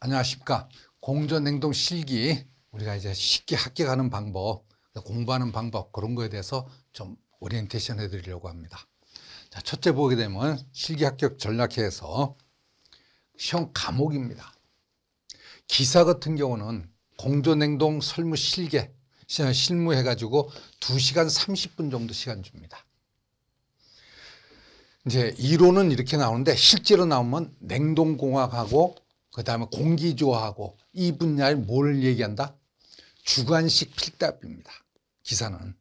안녕하십니까. 공전냉동 실기 우리가 이제 쉽게 합격하는 방법, 공부하는 방법 그런 거에 대해서 좀 오리엔테이션 해드리려고 합니다. 자, 첫째 보게 되면 실기 합격 전략회에서 시험 과목입니다. 기사 같은 경우는 공전냉동 설무 실계 실무해가지고 2시간 30분 정도 시간 줍니다. 이제 이론은 이렇게 나오는데 실제로 나오면 냉동공학하고 그 다음에 공기조하고 이분야에뭘 얘기한다? 주관식 필답입니다. 기사는.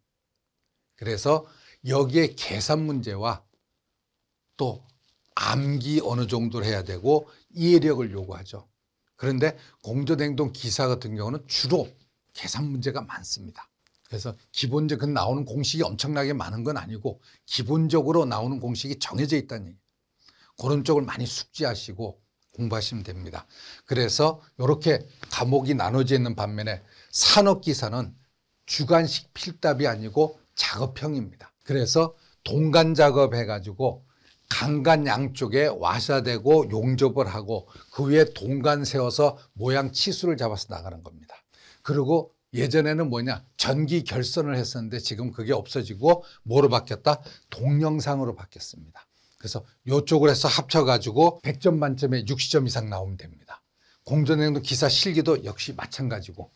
그래서 여기에 계산 문제와 또 암기 어느 정도를 해야 되고 이해력을 요구하죠. 그런데 공조행동 기사 같은 경우는 주로 계산 문제가 많습니다. 그래서 기본적 그 나오는 공식이 엄청나게 많은 건 아니고 기본적으로 나오는 공식이 정해져 있다는 얘기. 그런 쪽을 많이 숙지하시고 공부하시면 됩니다. 그래서 이렇게 과목이 나눠져 있는 반면에 산업기사는 주관식 필답이 아니고 작업형입니다. 그래서 동간 작업해가지고 강간 양쪽에 와샤되고 용접을 하고 그 위에 동간 세워서 모양 치수를 잡아서 나가는 겁니다. 그리고 예전에는 뭐냐 전기 결선을 했었는데 지금 그게 없어지고 뭐로 바뀌었다? 동영상으로 바뀌었습니다. 그래서 요쪽을 해서 합쳐가지고 100점 만점에 60점 이상 나오면 됩니다. 공전행동 기사 실기도 역시 마찬가지고.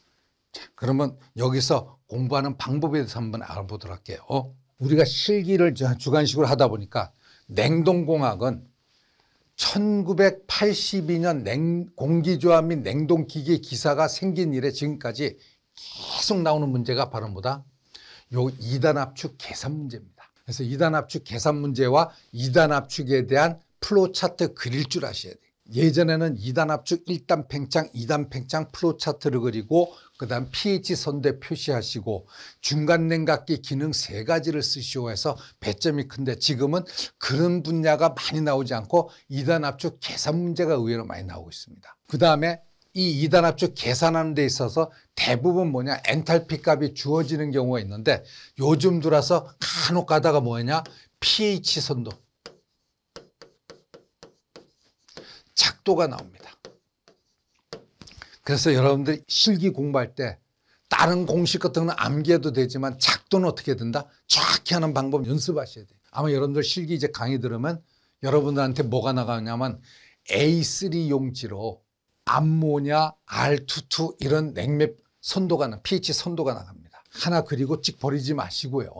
자, 그러면 여기서 공부하는 방법에 대해서 한번 알아보도록 할게요. 어? 우리가 실기를 주관식으로 하다 보니까 냉동공학은 1982년 냉, 공기조합 및 냉동기기 기사가 생긴 이래 지금까지 계속 나오는 문제가 바로 뭐다? 요 이단 압축 계산 문제입니다. 그래서 이단 압축 계산 문제와 이단 압축에 대한 플로 차트 그릴 줄 아셔야 돼요. 예전에는 이단 압축, 1단 팽창, 2단 팽창 플로 차트를 그리고 그 다음 pH 선대 표시하시고 중간 냉각기 기능 세 가지를 쓰시오 해서 배점이 큰데 지금은 그런 분야가 많이 나오지 않고 이단 압축 계산 문제가 의외로 많이 나오고 있습니다. 그 다음에 이 이단 압축 계산하는 데 있어서 대부분 뭐냐 엔탈피 값이 주어지는 경우가 있는데 요즘 들어서 간혹 가다가 뭐냐 pH 선도 작도가 나옵니다. 그래서 여러분들 실기 공부할 때 다른 공식 같은 건 암기해도 되지만 작도는 어떻게 된다? 정확히 하는 방법 연습하셔야 돼요. 아마 여러분들 실기 이제 강의 들으면 여러분들한테 뭐가 나가냐면 A3 용지로 암모냐, R22 이런 냉맵 선도가 나, pH 선도가 나갑니다. 하나 그리고 찍 버리지 마시고요.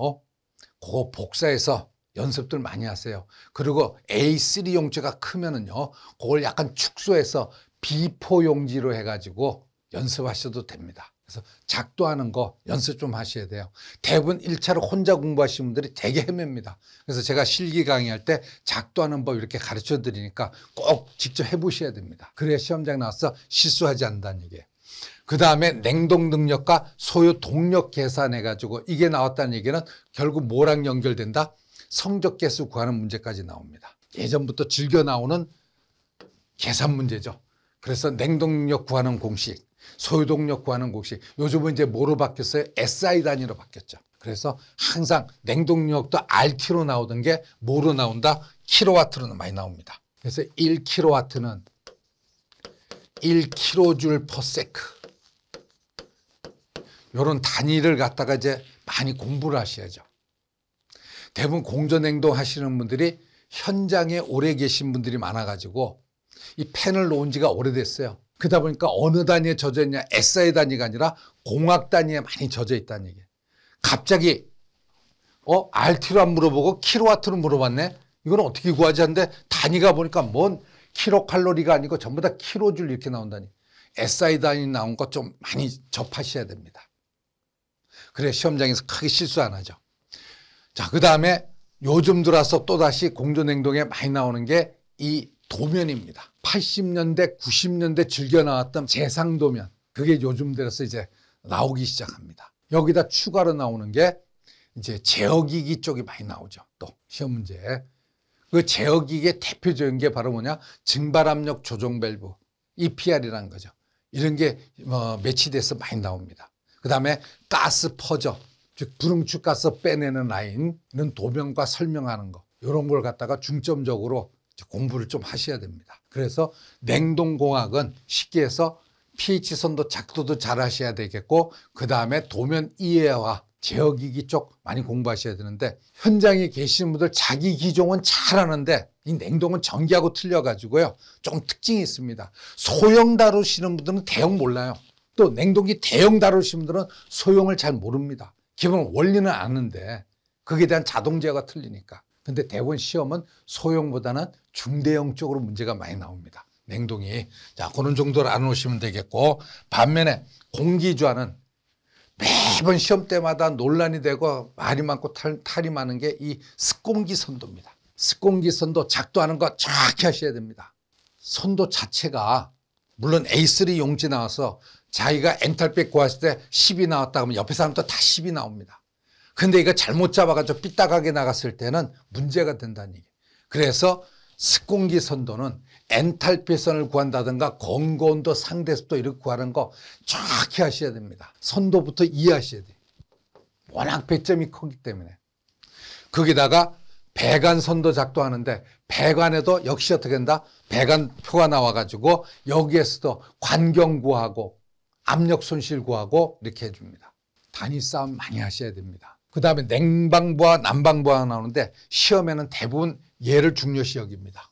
그거 복사해서 연습들 많이 하세요. 그리고 A3 용지가 크면은요, 그걸 약간 축소해서 B4 용지로 해가지고 연습하셔도 됩니다. 그래서 작도하는 거 연습 좀 하셔야 돼요. 대부분 1차로 혼자 공부하시는 분들이 되게 헤맵니다. 그래서 제가 실기 강의할 때 작도하는 법 이렇게 가르쳐 드리니까 꼭 직접 해보셔야 됩니다. 그래야 시험장 나와서 실수하지 않는다는 얘기예요. 그 다음에 냉동 능력과 소요 동력 계산해가지고 이게 나왔다는 얘기는 결국 뭐랑 연결된다? 성적 개수 구하는 문제까지 나옵니다. 예전부터 즐겨 나오는 계산 문제죠. 그래서 냉동 능력 구하는 공식, 소유동력구 하는 곡식. 요즘은 이제 뭐로 바뀌었어요? SI 단위로 바뀌었죠. 그래서 항상 냉동력도 RT로 나오던 게 뭐로 나온다? 킬로와트로 많이 나옵니다. 그래서 1킬로와트는 1킬로줄 퍼 세크. 요런 단위를 갖다가 이제 많이 공부를 하셔야죠. 대부분 공전행동 하시는 분들이 현장에 오래 계신 분들이 많아가지고 이 펜을 놓은 지가 오래됐어요. 그러다 보니까 어느 단위에 젖어 있냐 SI 단위가 아니라 공학 단위에 많이 젖어 있다는 얘기. 갑자기 어 RT로 안 물어보고 킬로와트로 물어봤네. 이건 어떻게 구하지 않는데 단위가 보니까 뭔 킬로칼로리가 아니고 전부 다 킬로줄 이렇게 나온다니. SI 단위 나온 것 좀 많이 접하셔야 됩니다. 그래 시험장에서 크게 실수 안 하죠. 자, 그 다음에 요즘 들어서 또다시 공존행동에 많이 나오는 게이 도면입니다. 80년대, 90년대 즐겨 나왔던 재상 도면. 그게 요즘 들어서 이제 나오기 시작합니다. 여기다 추가로 나오는 게 이제 제어기기 쪽이 많이 나오죠. 또 시험 문제. 에그 제어기기의 대표적인 게 바로 뭐냐? 증발압력 조정 밸브, EPR이라는 거죠. 이런 게 어, 매치돼서 많이 나옵니다. 그다음에 가스 퍼져, 즉 불응축 가스 빼내는 라인은 도면과 설명하는 거. 이런 걸 갖다가 중점적으로 공부를 좀 하셔야 됩니다. 그래서 냉동공학은 쉽게 해서 pH 선도 작도도 잘 하셔야 되겠고 그 다음에 도면 이해와 제어기기 쪽 많이 공부하셔야 되는데 현장에 계시는 분들 자기 기종은 잘하는데 이 냉동은 전기하고 틀려가지고요 조금 특징이 있습니다 소형 다루시는 분들은 대형 몰라요 또 냉동기 대형 다루시는 분들은 소형을 잘 모릅니다 기본 원리는 아는데 거기에 대한 자동제어가 틀리니까 근데 대본 시험은 소형보다는 중대형 쪽으로 문제가 많이 나옵니다. 냉동이. 자, 그런 정도로 안 오시면 되겠고 반면에 공기주화는 매번 시험 때마다 논란이 되고 말이 많고 탈, 탈이 많은 게 이 습공기 선도입니다. 습공기 선도 작동하는 거 정확히 하셔야 됩니다. 선도 자체가 물론 A3 용지 나와서 자기가 엔탈피 구했을 때 10이 나왔다 그러면 옆에 사람도 다 10이 나옵니다. 근데 이거 잘못 잡아가지고 삐딱하게 나갔을 때는 문제가 된다는 얘기. 그래서 습공기 선도는 엔탈피선을 구한다든가 건고온도 상대습도 이렇게 구하는 거 정확히 하셔야 됩니다. 선도부터 이해하셔야 돼요. 워낙 배점이 크기 때문에. 거기다가 배관 선도 작동하는데 배관에도 역시 어떻게 된다? 배관 표가 나와가지고 여기에서도 관경 구하고 압력 손실 구하고 이렇게 해줍니다. 단위 싸움 많이 하셔야 됩니다. 그 다음에 냉방부와 난방부가 나오는데 시험에는 대부분 얘를 중요시 여깁니다.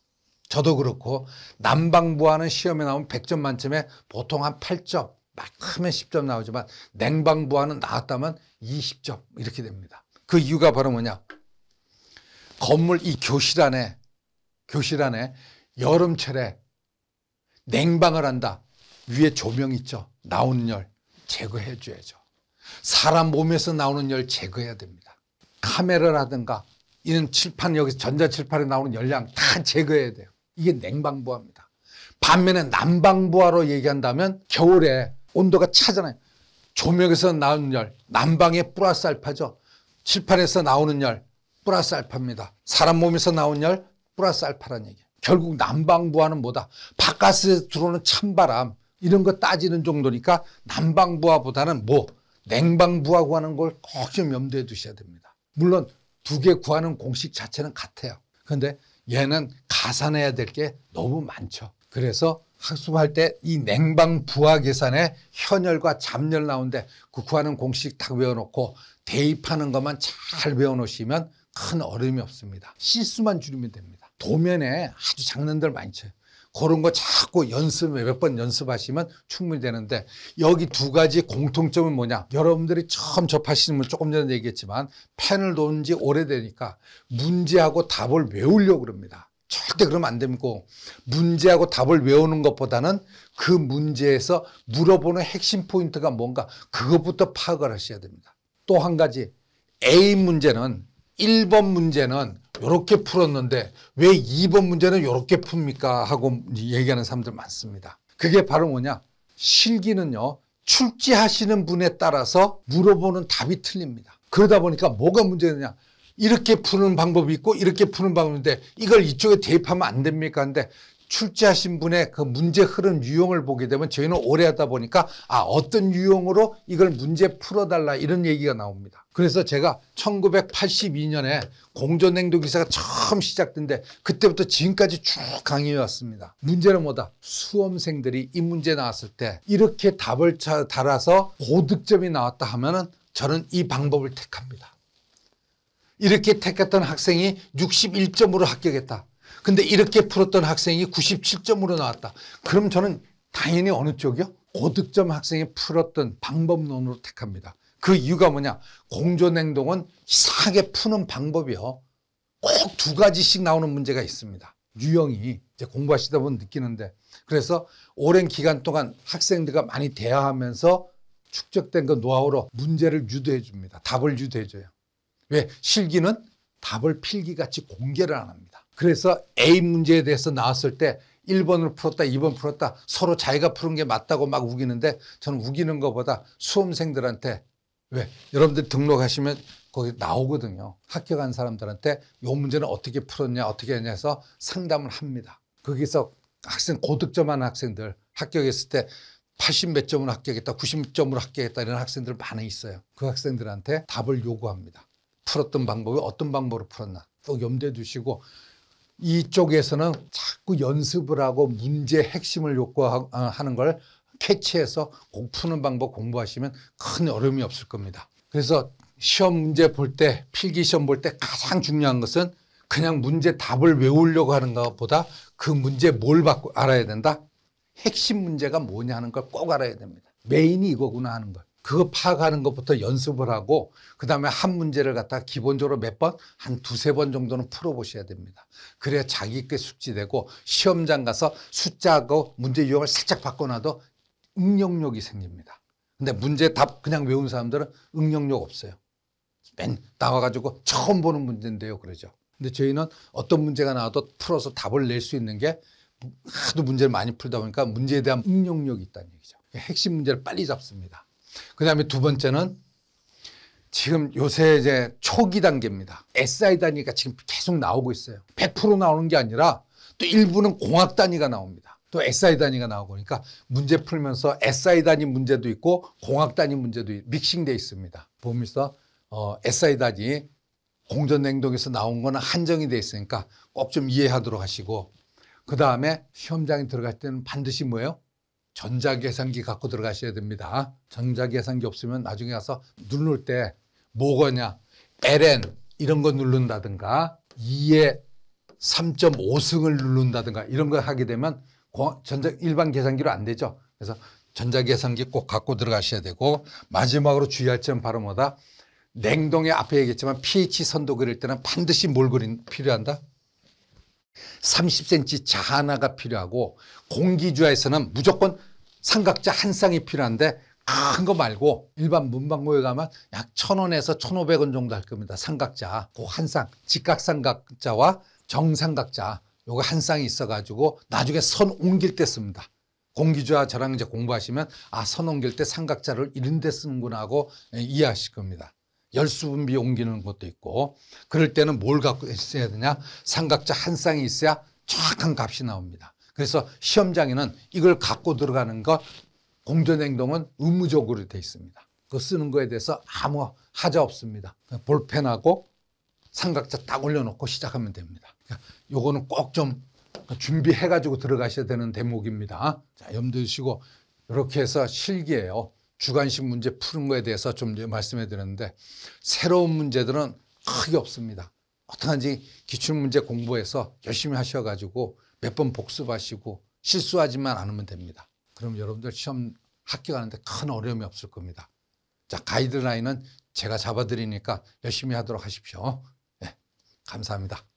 저도 그렇고 난방부와는 시험에 나오면 100점 만점에 보통 한 8점 막 크면 10점 나오지만 냉방부와는 나왔다면 20점 이렇게 됩니다. 그 이유가 바로 뭐냐 건물 이 교실 안에 교실 안에 여름철에 냉방을 한다 위에 조명 있죠 나온 열 제거해 줘야죠 사람 몸에서 나오는 열 제거해야 됩니다. 카메라라든가 이런 칠판 여기 서 전자칠판에 나오는 열량 다 제거해야 돼요. 이게 냉방부화입니다. 반면에 난방부화로 얘기한다면 겨울에 온도가 차잖아요. 조명에서 나오는 열, 난방에 플러스 알파죠. 칠판에서 나오는 열, 플러스 알파입니다. 사람 몸에서 나온 열, 플러스 알파란 얘기. 예요 결국 난방부화는 뭐다? 바깥에서 들어오는 찬바람, 이런 거 따지는 정도니까 난방부화보다는 뭐? 냉방부하고 하는 걸 꼭 좀 염두에 두셔야 됩니다. 물론 두 개 구하는 공식 자체는 같아요. 그런데 얘는 가산해야 될 게 너무 많죠. 그래서 학습할 때 이 냉방 부하 계산에 현열과 잡열 나오는데 그 구하는 공식 다 외워놓고 대입하는 것만 잘 외워놓으시면 큰 어려움이 없습니다. 실수만 줄이면 됩니다. 도면에 아주 장난들 많죠. 그런 거 자꾸 연습 몇번 연습하시면 충분히 되는데 여기 두 가지 공통점은 뭐냐? 여러분들이 처음 접하시는 분 조금 전에 얘기했지만 펜을 놓은 지 오래되니까 문제하고 답을 외우려고 그럽니다. 절대 그러면 안니고 문제하고 답을 외우는 것보다는 그 문제에서 물어보는 핵심 포인트가 뭔가 그것부터 파악을 하셔야 됩니다. 또 한 가지 A 문제는 1번 문제는 요렇게 풀었는데 왜 2번 문제는 요렇게 풉니까? 하고 얘기하는 사람들 많습니다. 그게 바로 뭐냐? 실기는요. 출제하시는 분에 따라서 물어보는 답이 틀립니다. 그러다 보니까 뭐가 문제냐? 이렇게 푸는 방법이 있고 이렇게 푸는 방법인데 이걸 이쪽에 대입하면 안 됩니까? 근데 출제하신 분의 그 문제 흐름 유형을 보게 되면 저희는 오래 하다 보니까 아 어떤 유형으로 이걸 문제 풀어달라 이런 얘기가 나옵니다. 그래서 제가 1982년에 공존냉동기사가 처음 시작된데 그때부터 지금까지 쭉 강의해왔습니다. 문제는 뭐다? 수험생들이 이 문제 나왔을 때 이렇게 답을 달아서 고득점이 나왔다 하면은 저는 이 방법을 택합니다. 이렇게 택했던 학생이 61점으로 합격했다. 근데 이렇게 풀었던 학생이 97점으로 나왔다. 그럼 저는 당연히 어느 쪽이요? 고득점 학생이 풀었던 방법론으로 택합니다. 그 이유가 뭐냐? 공존행동은 희하게 푸는 방법이요. 꼭 두 가지씩 나오는 문제가 있습니다. 유형이 이제 공부하시다 보면 느끼는데 그래서 오랜 기간 동안 학생들과 많이 대화하면서 축적된 그 노하우로 문제를 유도해 줍니다. 답을 유도해 줘요. 왜? 실기는 답을 필기같이 공개를 안 합니다. 그래서 A 문제에 대해서 나왔을 때 1번을 풀었다, 2번 풀었다 서로 자기가 푸는 게 맞다고 막 우기는데 저는 우기는 것보다 수험생들한테 왜? 여러분들 등록하시면 거기 나오거든요. 합격한 사람들한테 이 문제는 어떻게 풀었냐, 어떻게 했냐 해서 상담을 합니다. 거기서 학생, 고득점한 학생들 합격했을 때 80 몇 점으로 합격했다, 90점으로 합격했다 이런 학생들 많이 있어요. 그 학생들한테 답을 요구합니다. 풀었던 방법이 어떤 방법으로 풀었나 또 염두에 두시고 이쪽에서는 자꾸 연습을 하고 문제 핵심을 요구하는 걸 캐치해서 공 푸는 방법 공부하시면 큰 어려움이 없을 겁니다. 그래서 시험 문제 볼 때, 필기 시험 볼 때 가장 중요한 것은 그냥 문제 답을 외우려고 하는 것보다 그 문제 뭘 알아야 된다? 핵심 문제가 뭐냐 하는 걸 꼭 알아야 됩니다. 메인이 이거구나 하는 걸. 그거 파악하는 것부터 연습을 하고 그다음에 한 문제를 갖다 기본적으로 몇 번 한 두세 번 정도는 풀어 보셔야 됩니다. 그래야 자기 께 숙지되고 시험장 가서 숫자하고 문제 유형을 살짝 바꿔놔도 응용력이 생깁니다. 근데 문제 답 그냥 외운 사람들은 응용력 없어요. 맨 나와가지고 처음 보는 문제인데요. 그러죠. 근데 저희는 어떤 문제가 나와도 풀어서 답을 낼 수 있는 게 하도 문제를 많이 풀다 보니까 문제에 대한 응용력이 있다는 얘기죠. 핵심 문제를 빨리 잡습니다. 그 다음에 두 번째는 지금 요새 이제 초기 단계입니다. SI 단위가 지금 계속 나오고 있어요. 100% 나오는 게 아니라 또 일부는 공학 단위가 나옵니다. 또 SI 단위가 나오고 그러니까 문제 풀면서 SI 단위 문제도 있고 공학 단위 문제도 믹싱돼 있습니다. 보면서 어, SI 단위 공전냉동에서 나온 거는 한정이 돼 있으니까 꼭 좀 이해하도록 하시고 그 다음에 시험장에 들어갈 때는 반드시 뭐예요? 전자계산기 갖고 들어가셔야 됩니다. 전자계산기 없으면 나중에 가서 누를 때뭐가냐 LN 이런 거 누른다든가 2에 3.5승을 누른다든가 이런 걸 하게 되면 전자 일반 계산기로 안 되죠. 그래서 전자계산기 꼭 갖고 들어가셔야 되고 마지막으로 주의할 점 바로 뭐다? 냉동에 앞에 얘기했지만 pH 선도 그릴 때는 반드시 뭘 그린 필요한다? 30cm 자 하나가 필요하고 공기주화에서는 무조건 삼각자 한 쌍이 필요한데 큰 거 말고 일반 문방구에 가면 약 천원에서 천오백 원 정도 할 겁니다. 삼각자. 그 한 쌍, 직각삼각자와 정삼각자. 요거 한 쌍이 있어가지고 나중에 선 옮길 때 씁니다. 공기주와 저랑 이제 공부하시면 아, 선 옮길 때 삼각자를 이런 데 쓰는구나 하고 예, 이해하실 겁니다. 열수분비 옮기는 것도 있고 그럴 때는 뭘 갖고 있어야 되냐 삼각자 한 쌍이 있어야 정확한 값이 나옵니다. 그래서 시험장에는 이걸 갖고 들어가는 것 공전행동은 의무적으로 돼 있습니다. 그 쓰는 거에 대해서 아무 하자 없습니다. 볼펜하고 삼각자 딱 올려놓고 시작하면 됩니다. 그러니까 요거는 꼭 좀 준비해가지고 들어가셔야 되는 대목입니다. 자, 염두에 두시고 이렇게 해서 실기예요. 주관식 문제 푸는 거에 대해서 좀 말씀해 드렸는데 새로운 문제들은 크게 없습니다. 어떠한지 기출문제 공부해서 열심히 하셔가지고 몇 번 복습하시고 실수하지만 않으면 됩니다. 그럼 여러분들 시험 합격하는데 큰 어려움이 없을 겁니다. 자, 가이드라인은 제가 잡아드리니까 열심히 하도록 하십시오. 네, 감사합니다.